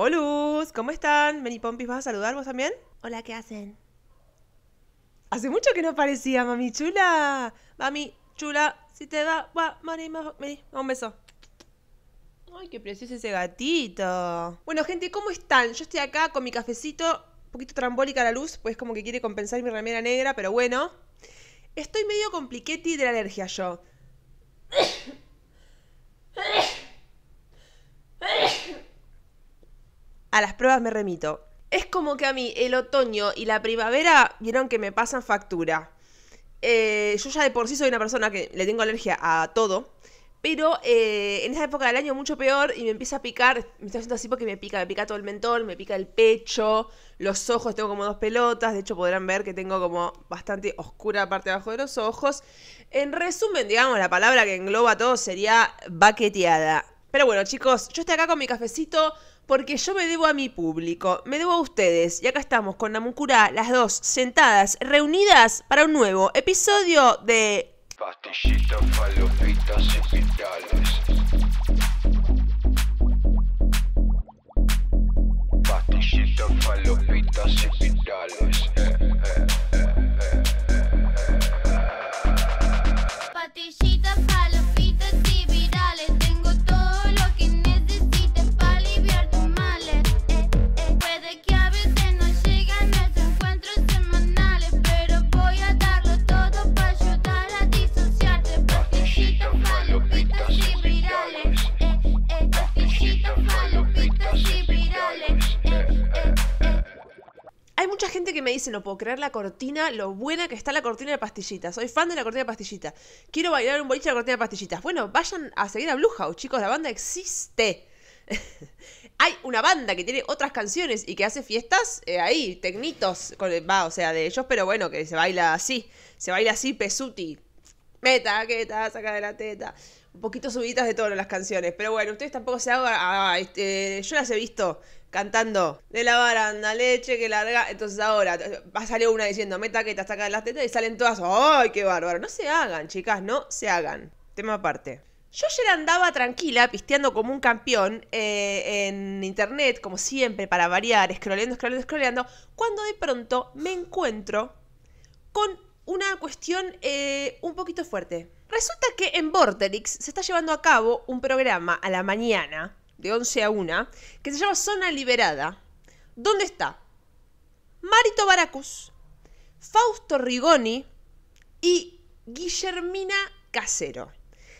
¡Hola! ¿cómo están? Meni Pompis, ¿vas a saludar vos también? Hola, ¿qué hacen? Hace mucho que no parecía, mami chula. Mami chula, si te da, va, Mami, mami, un beso. Ay, qué precioso ese gatito. Bueno, gente, ¿cómo están? Yo estoy acá con mi cafecito, un poquito trambólica la luz, pues como que quiere compensar mi remera negra, pero bueno. Estoy medio compliquetti de la alergia yo. a las pruebas me remito. Es como que a mí el otoño y la primavera vieron que me pasan factura. Eh, yo ya de por sí soy una persona que le tengo alergia a todo. Pero eh, en esa época del año mucho peor y me empieza a picar, me estoy haciendo así porque me pica, me pica todo el mentón, me pica el pecho, los ojos, tengo como dos pelotas, de hecho podrán ver que tengo como bastante oscura parte de abajo de los ojos. En resumen, digamos, la palabra que engloba todo sería baqueteada. Pero bueno chicos, yo estoy acá con mi cafecito, porque yo me debo a mi público, me debo a ustedes. Y acá estamos con Namukura, las dos sentadas, reunidas para un nuevo episodio de... no puedo creer la cortina, lo buena que está la cortina de pastillitas. Soy fan de la cortina de pastillitas. Quiero bailar un boliche de la cortina de pastillitas. Bueno, vayan a seguir a Blue House, chicos, la banda existe. Hay una banda que tiene otras canciones y que hace fiestas eh, ahí, tecnitos, con, va, o sea, de ellos, pero bueno, que se baila así, se baila así pesuti, meta, queta, saca de la teta. Un poquito subidas de todas las canciones. Pero bueno, ustedes tampoco se hagan. Ah, este, yo las he visto cantando de la baranda, leche que larga. Entonces ahora va salir una diciendo meta, queta, saca de la teta y salen todas. ¡Ay, qué bárbaro! No se hagan, chicas, no se hagan. Tema aparte. Yo ayer andaba tranquila, pisteando como un campeón eh, en internet, como siempre, para variar, scrolleando, scrolleando, scrolleando, cuando de pronto me encuentro con una cuestión eh, un poquito fuerte. Resulta que en Vorterix se está llevando a cabo un programa a la mañana, de 11 a 1, que se llama Zona Liberada. ¿Dónde está? Marito Baracus, Fausto Rigoni y Guillermina Casero.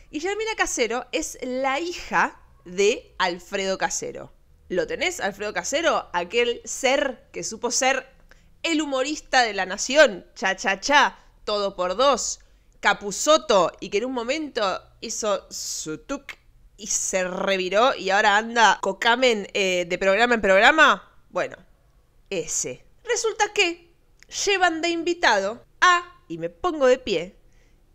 Guillermina Casero es la hija de Alfredo Casero. ¿Lo tenés, Alfredo Casero? Aquel ser que supo ser el humorista de la nación, cha cha cha, todo por dos, Capusoto, y que en un momento hizo su tuk y se reviró y ahora anda cocamen eh, de programa en programa. Bueno, ese. Resulta que llevan de invitado a, y me pongo de pie,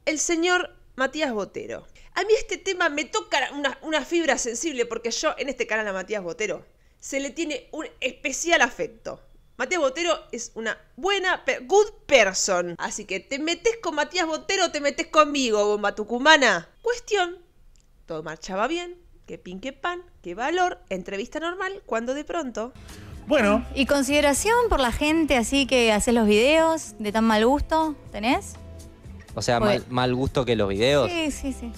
el señor Matías Botero. A mí este tema me toca una, una fibra sensible porque yo en este canal a Matías Botero se le tiene un especial afecto. Matías Botero es una buena, good person. Así que te metes con Matías Botero, te metes conmigo, bomba tucumana. Cuestión, todo marchaba bien, Qué pin, qué pan, qué valor, entrevista normal, cuando de pronto... Bueno. ¿Y consideración por la gente así que haces los videos de tan mal gusto? ¿Tenés? O sea, pues- mal, gusto que los videos. Sí, sí, sí.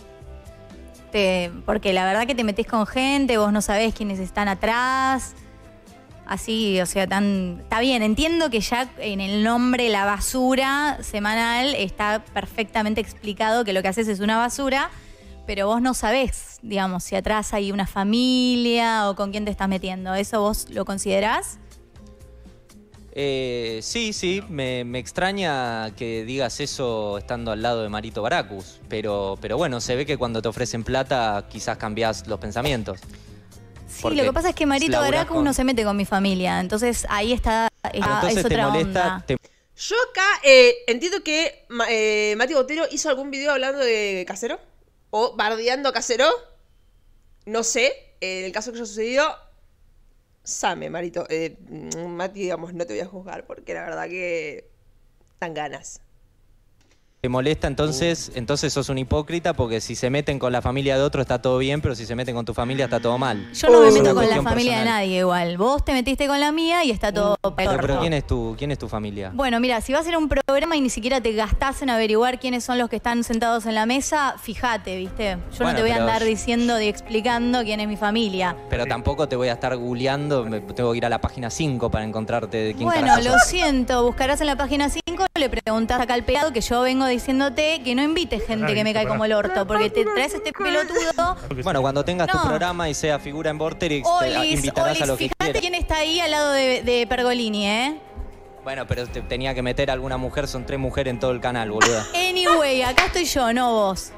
Te, porque la verdad que te metes con gente, vos no sabés quiénes están atrás así, o sea, tan. Está bien, entiendo que ya en el nombre La Basura semanal está perfectamente explicado que lo que haces es una basura, pero vos no sabés, digamos, si atrás hay una familia o con quién te estás metiendo. ¿Eso vos lo considerás? Eh, sí, sí, me, extraña que digas eso estando al lado de Marito Baracus, pero, pero bueno, se ve que cuando te ofrecen plata quizás cambias los pensamientos. Sí, lo que pasa es que Marito Araco no se mete con mi familia, entonces ahí está, ah, es otra Yo acá eh, entiendo que eh, Mati Botero hizo algún video hablando de Casero o bardeando a Casero. No sé, en eh, el caso que haya sucedido, Same, Marito. Mati, digamos, no te voy a juzgar porque la verdad que tan ganas. Te molesta, entonces, entonces sos un hipócrita porque si se meten con la familia de otro está todo bien, pero si se meten con tu familia está todo mal. Yo no me meto con la familia de nadie igual. Vos te metiste con la mía y está todo Pero, pero ¿quién es tu, quién es tu familia? Bueno, mira, si vas a ir a un programa y ni siquiera te gastás en averiguar quiénes son los que están sentados en la mesa, fíjate, ¿viste? Yo no te voy a andar diciendo y explicando quién es mi familia. Pero tampoco te voy a estar googleando, tengo que ir a la página 5 para encontrarte de quién Bueno, lo siento, buscarás en la página 5, le preguntás acá al pegado que yo vengo de diciéndote que no invite gente que me cae como el orto, porque te traes este pelotudo. Bueno, cuando tengas tu programa y sea figura en Vorterix, te invitarás a los que fíjate quién está ahí al lado de, Pergolini, ¿eh? Bueno, pero tenía que meter alguna mujer, son tres mujeres en todo el canal, boludo. Anyway, acá estoy yo, no vos.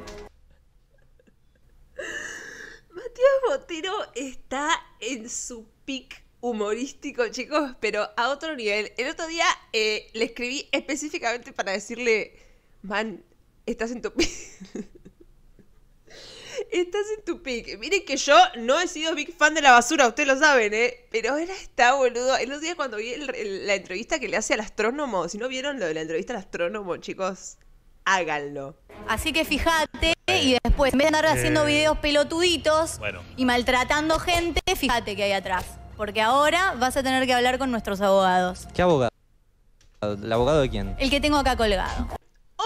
Matías Botero está en su pic humorístico, chicos, pero a otro nivel. El otro día eh, le escribí específicamente para decirle man, estás en tu pick. estás en tu pick. Miren que yo no he sido big fan de la basura, ustedes lo saben, ¿eh? Pero era esta, boludo. El los días cuando vi la entrevista que le hace al astrónomo, si no vieron lo de la entrevista al astrónomo, chicos, háganlo. Así que fíjate y después, en vez de andar haciendo eh. videos pelotuditos y maltratando gente, fíjate que hay atrás. Porque ahora vas a tener que hablar con nuestros abogados. ¿Qué abogado? ¿El abogado de quién? El que tengo acá colgado.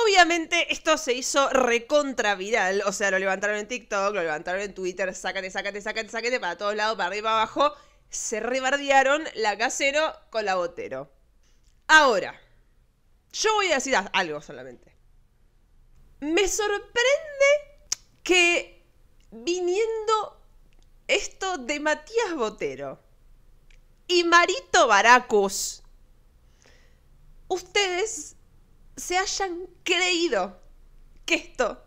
Obviamente esto se hizo recontra viral, o sea, lo levantaron en TikTok, lo levantaron en Twitter, sácate, sácate, sácate, sácate para todos lados, para arriba, para abajo. Se rebardearon la casero con la botero. Ahora, yo voy a decir algo solamente. Me sorprende que viniendo esto de Matías Botero y Marito Baracos, ustedes se hayan creído que esto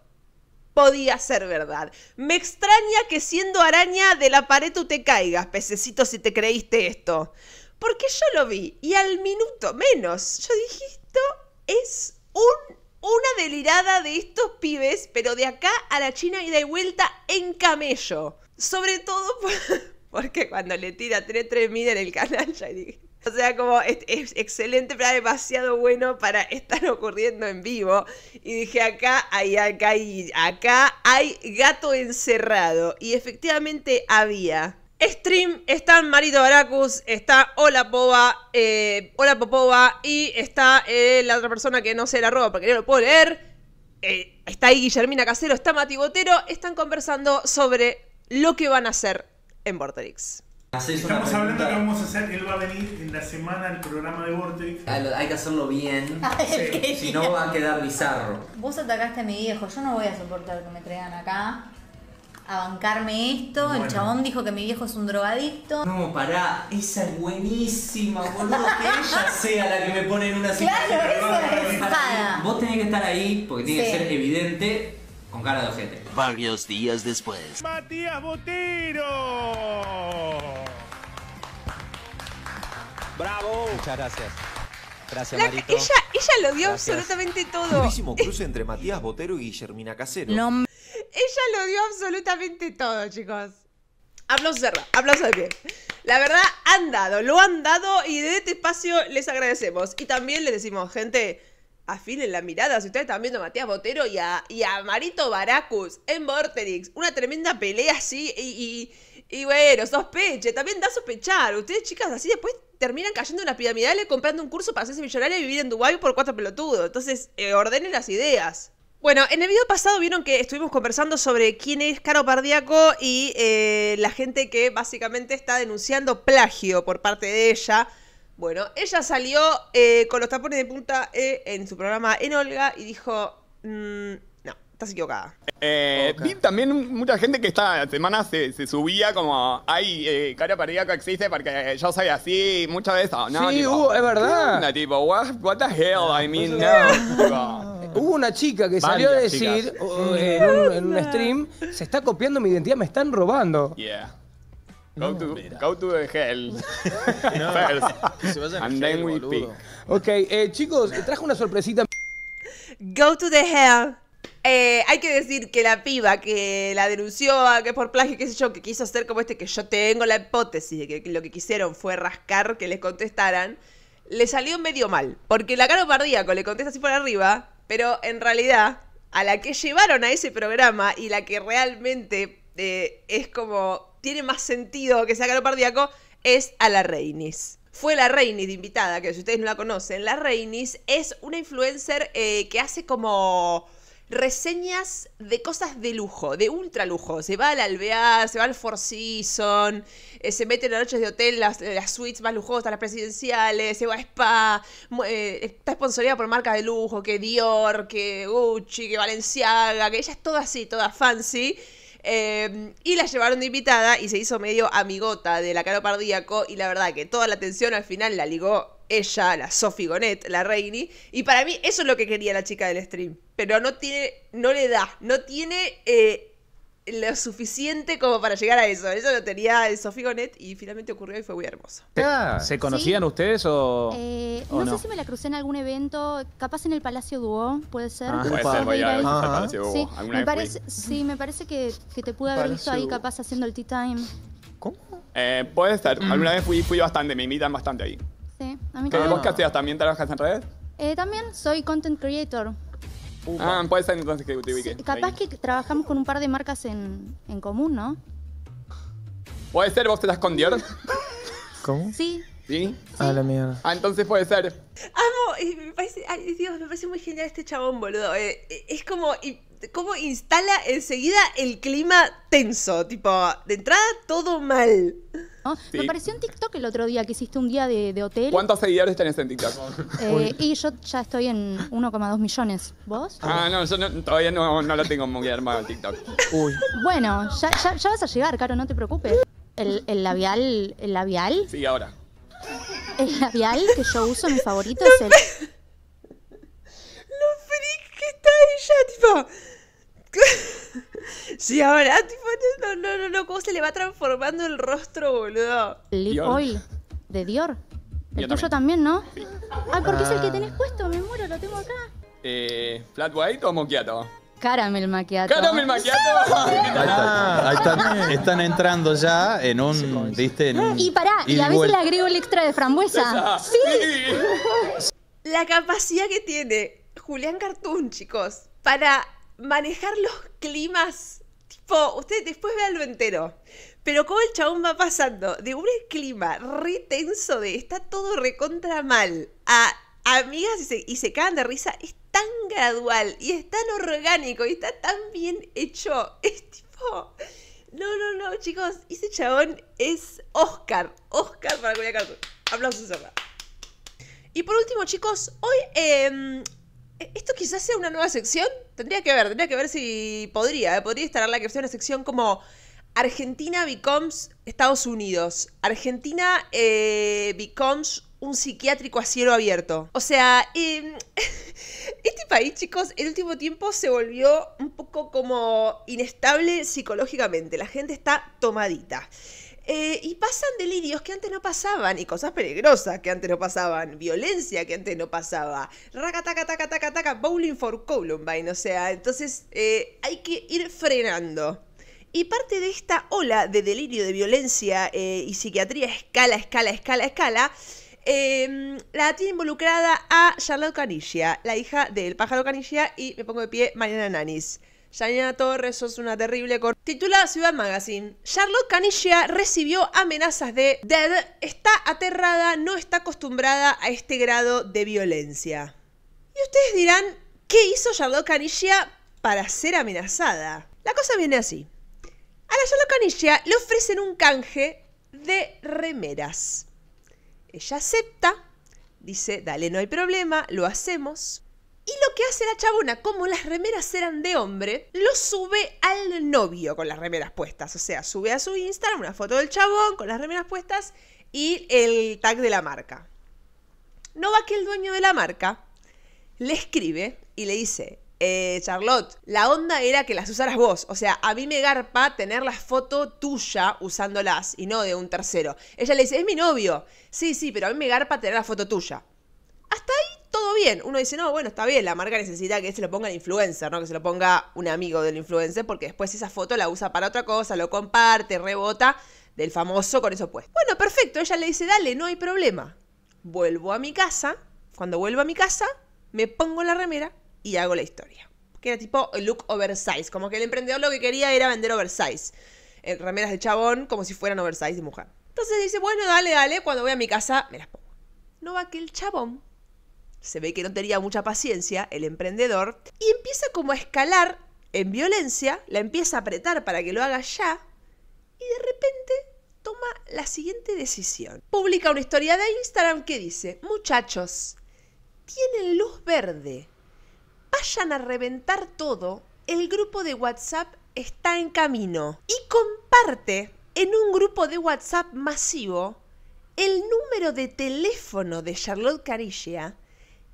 podía ser verdad. Me extraña que siendo araña de la pared tú te caigas, pececito, si te creíste esto. Porque yo lo vi y al minuto menos yo dije esto es un, una delirada de estos pibes, pero de acá a la China y de vuelta en camello. Sobre todo porque cuando le tira 3-3 en el canal ya dije, o sea, como es, excelente, pero demasiado bueno para estar ocurriendo en vivo. Y dije, acá hay, acá hay, acá hay gato encerrado. Y efectivamente había. Stream están Marito Baracus, está Hola Poba, eh, Hola Popova y está eh, la otra persona que no sé la arroba porque no lo puedo leer. Eh, está ahí Guillermina Casero, está Mati Botero, están conversando sobre lo que van a hacer en Borderix. Estamos hablando de lo que vamos a hacer, él va a venir en la semana al programa de Vortex. Ah, hay que hacerlo bien, si no va a quedar bizarro. Vos atacaste a mi viejo, yo no voy a soportar que me traigan acá a bancarme esto. El chabón dijo que mi viejo es un drogadicto. No, pará, esa es buenísima, boludo. Que ella sea la que me pone en una situación. Claro, esa es Vos tenés que estar ahí porque tiene que ser evidente con cara de ojete. Varios días después. ¡Matías Botero! Bravo. Muchas gracias. Gracias, Marito. Ella, ella lo dio absolutamente todo. Durísimo cruce entre Matías Botero y Guillermina Casero. Ella lo dio absolutamente todo, chicos. Aplausos cerra. aplausos de pie. La verdad, han dado, lo han dado y de este espacio les agradecemos. Y también les decimos, gente, afilen la mirada si ustedes están viendo a Matías Botero y a, Marito Baracus en Vorterix. Una tremenda pelea así y y bueno, sospeche, también da sospechar. Ustedes, chicas, así después terminan cayendo en las piramidales comprando un curso para hacerse millonaria y vivir en Dubái por cuatro pelotudos. Entonces, eh, ordenen las ideas. Bueno, en el video pasado vieron que estuvimos conversando sobre quién es Caro Pardiaco y eh, la gente que básicamente está denunciando plagio por parte de ella. Bueno, ella salió eh, con los tapones de punta en su programa en Olga y dijo... Mm, estás equivocada. Eh, también mucha gente que esta semana se, subía como, ay, eh, cara paridad que existe porque yo soy así muchas veces. sí, es verdad. tipo, what, the hell, I mean, no. Hubo una chica que salió a decir en, un, stream, se está copiando mi identidad, me están robando. Yeah. Go, to, the hell. And then Ok, eh, chicos, traje una sorpresita. Go to the hell. Eh, hay que decir que la piba que la denunció, ah, que por plagio, qué sé yo, que quiso hacer como este, que yo tengo la hipótesis de que lo que quisieron fue rascar que les contestaran, le salió medio mal. Porque la caro pardíaco le contesta así por arriba, pero en realidad, a la que llevaron a ese programa y la que realmente eh, es como. tiene más sentido que sea caro pardíaco, es a la Reinis fue la Reinis de invitada, que si ustedes no la conocen, la Reinis es una influencer eh, que hace como reseñas de cosas de lujo, de ultra lujo. Se va al Alvear, se va al Four Seasons, eh, se mete en las noches de hotel, eh, las, suites más lujosas, las presidenciales, se va a spa, eh, está patrocinada por marcas de lujo, que Dior, que Gucci, que Valenciaga, que ella es toda así, toda fancy. Em, y la llevaron de invitada y se hizo medio amigota de la Caro Pardíaco y la verdad que toda la atención al final la ligó ella, la Sophie Gonet, la Reini. Y para mí eso es lo que quería la chica del stream. Pero no tiene, no le da, no tiene eh, lo suficiente como para llegar a eso. Eso lo tenía Sophie Gonet y finalmente ocurrió y fue muy hermoso. ¿Se ah, conocían ustedes o, eh, no, sé si me la crucé en algún evento, capaz en el Palacio Duo, puede ser. puede ser, Sí, me parece, que, te pude haber visto ahí capaz haciendo el tea time. ¿Cómo? Eh, puede ser. Mm. Alguna vez fui, fui bastante, me invitan bastante ahí. ¿Qué ¿Vos qué hacías? ¿También trabajas en redes? Eh, también soy content creator. Ah, puede ser entonces que te capaz que trabajamos con un par de marcas en, en común, ¿no? ¿Puede ser? ¿Vos te las escondieron. ¿Cómo? Sí. ¿Sí? Ah, la mierda. Ah, entonces puede ser. Amo, me parece, ay, Dios, me parece muy genial este chabón, boludo. Eh, eh, es como, y este, cómo instala enseguida el clima tenso, tipo, de entrada todo mal. Me pareció un TikTok el otro día que hiciste un día de, hotel. ¿Cuántos seguidores tenés en TikTok? Eh, y yo ya estoy en 1,2 millones. ¿Vos? Ah, no, yo todavía no, no, lo tengo muy armado en TikTok. Uy. Bueno, ya, vas a llegar, Caro, no te preocupes. El, labial, el labial. Sí, ahora. El labial que yo uso, mi favorito, es el... Lo feliz que está ella, tipo... sí, ahora, tipo, no, no, no, cómo se le va transformando el rostro, boludo. Lip oil de Dior. El tuyo también, ¿no? Ah, porque es el que ah. tenés puesto, me muero, lo tengo acá. Eh, ¿Flat White o Moquiato? Caramel Macchiato. ¡Caramel Macchiato! Ah, ahí están, están entrando ya en un, viste, Y pará, y a veces le agrego el extra de frambuesa. ¡Sí! La capacidad que tiene Julián Cartoon, chicos, para manejar los climas. Tipo, ustedes después lo entero. Pero como el chabón va pasando de un clima re tenso de está todo recontra mal a amigas y se, cagan de risa, es tan gradual y es tan orgánico y está tan bien hecho. Es tipo. No, no, no, chicos, ese chabón es Oscar. Oscar para Cartoon, Aplausos, Y por último, chicos, hoy em, eh, esto quizás sea una nueva sección. Tendría que ver, tendría que ver si podría. Eh, podría instalar la sea una sección como Argentina becomes Estados Unidos. Argentina eh, becomes un psiquiátrico a cielo abierto. O sea, em, este país, chicos, el último tiempo se volvió un poco como inestable psicológicamente. La gente está tomadita. Eh, y pasan delirios que antes no pasaban, y cosas peligrosas que antes no pasaban, violencia que antes no pasaba, raca, taca, taca, taca, taca, bowling for Columbine, o sea, entonces eh, hay que ir frenando. Y parte de esta ola de delirio de violencia eh, y psiquiatría escala, escala, escala, escala, em, la tiene involucrada a Charlotte Canilla, la hija del pájaro Canilla, y me pongo de pie Mariana Nanis. Janina Torres, sos una terrible cor... Titulada Ciudad Magazine. Charlotte Canilla recibió amenazas de Dead, está aterrada, no está acostumbrada a este grado de violencia. Y ustedes dirán, ¿qué hizo Charlotte Canilla para ser amenazada? La cosa viene así. A la Charlotte Canilla le ofrecen un canje de remeras. Ella acepta, dice, dale, no hay problema, lo hacemos. Y lo que hace la chabona, como las remeras eran de hombre, lo sube al novio con las remeras puestas. O sea, sube a su Instagram una foto del chabón con las remeras puestas y el tag de la marca. No va que el dueño de la marca le escribe y le dice, eh, Charlotte, la onda era que las usaras vos. O sea, a mí me garpa tener la foto tuya usándolas y no de un tercero. Ella le dice, es mi novio. Sí, sí, pero a mí me garpa tener la foto tuya. Hasta ahí todo bien. Uno dice, no, bueno, está bien, la marca necesita que se lo ponga el influencer, no que se lo ponga un amigo del influencer, porque después esa foto la usa para otra cosa, lo comparte, rebota del famoso con eso puesto. Bueno, perfecto, ella le dice, dale, no hay problema. Vuelvo a mi casa, cuando vuelvo a mi casa, me pongo la remera y hago la historia. Que era tipo look oversize, como que el emprendedor lo que quería era vender oversize. Eh, remeras de chabón como si fueran oversize de mujer. Entonces dice, bueno, dale, dale, cuando voy a mi casa me las pongo. No va que el chabón se ve que no tenía mucha paciencia el emprendedor, y empieza como a escalar en violencia, la empieza a apretar para que lo haga ya, y de repente toma la siguiente decisión. Publica una historia de Instagram que dice, muchachos, tienen luz verde, vayan a reventar todo, el grupo de WhatsApp está en camino, y comparte en un grupo de WhatsApp masivo el número de teléfono de Charlotte Carilla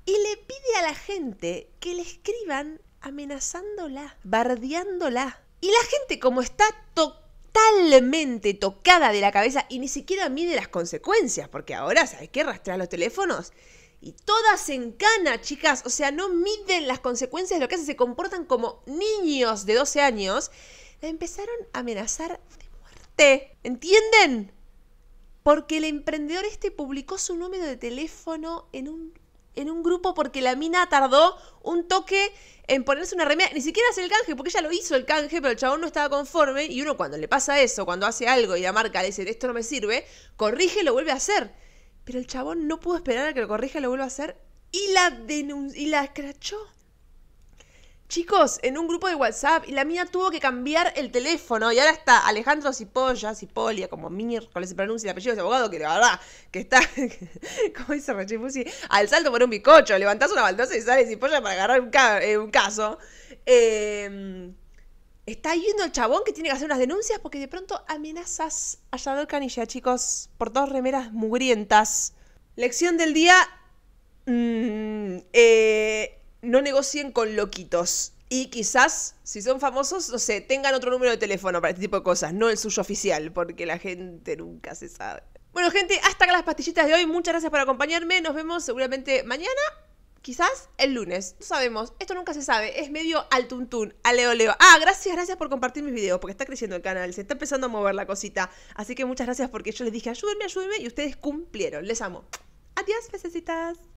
y le pide a la gente que le escriban amenazándola, bardeándola. Y la gente como está totalmente tocada de la cabeza y ni siquiera mide las consecuencias, porque ahora, ¿sabes qué? Rastrear los teléfonos. Y todas en cana, chicas. O sea, no miden las consecuencias lo que hacen. Se comportan como niños de 12 años. La empezaron a amenazar de muerte. ¿Entienden? Porque el emprendedor este publicó su número de teléfono en un en un grupo porque la mina tardó un toque en ponerse una remera. Ni siquiera hace el canje, porque ella lo hizo el canje, pero el chabón no estaba conforme. Y uno cuando le pasa eso, cuando hace algo y la marca le dice, esto no me sirve, corrige y lo vuelve a hacer. Pero el chabón no pudo esperar a que lo corrija y lo vuelva a hacer. Y la, y la escrachó chicos, en un grupo de WhatsApp y la mía tuvo que cambiar el teléfono y ahora está Alejandro Cipolla, Cipolia, como Mir, miércoles se pronuncia el apellido de ese abogado que la verdad que está, como dice Rechimusi, al salto por un bicocho, levantás una baldosa y sale Cipolla para agarrar un, eh, caso. Em, está yendo el chabón que tiene que hacer unas denuncias porque de pronto amenazas a Yadol Canilla, chicos, por dos remeras mugrientas. Lección del día... Mm, eh, no negocien con loquitos. Y quizás, si son famosos, no sé, tengan otro número de teléfono para este tipo de cosas, no el suyo oficial, porque la gente nunca se sabe. Bueno, gente, hasta acá las pastillitas de hoy. Muchas gracias por acompañarme. Nos vemos seguramente mañana, quizás el lunes. No sabemos, esto nunca se sabe. Es medio al tuntún, al leo leo. Ah, gracias, gracias por compartir mis videos, porque está creciendo el canal, se está empezando a mover la cosita. Así que muchas gracias porque yo les dije, ayúdenme, ayúdenme, y ustedes cumplieron. Les amo. Adiós, necesitas.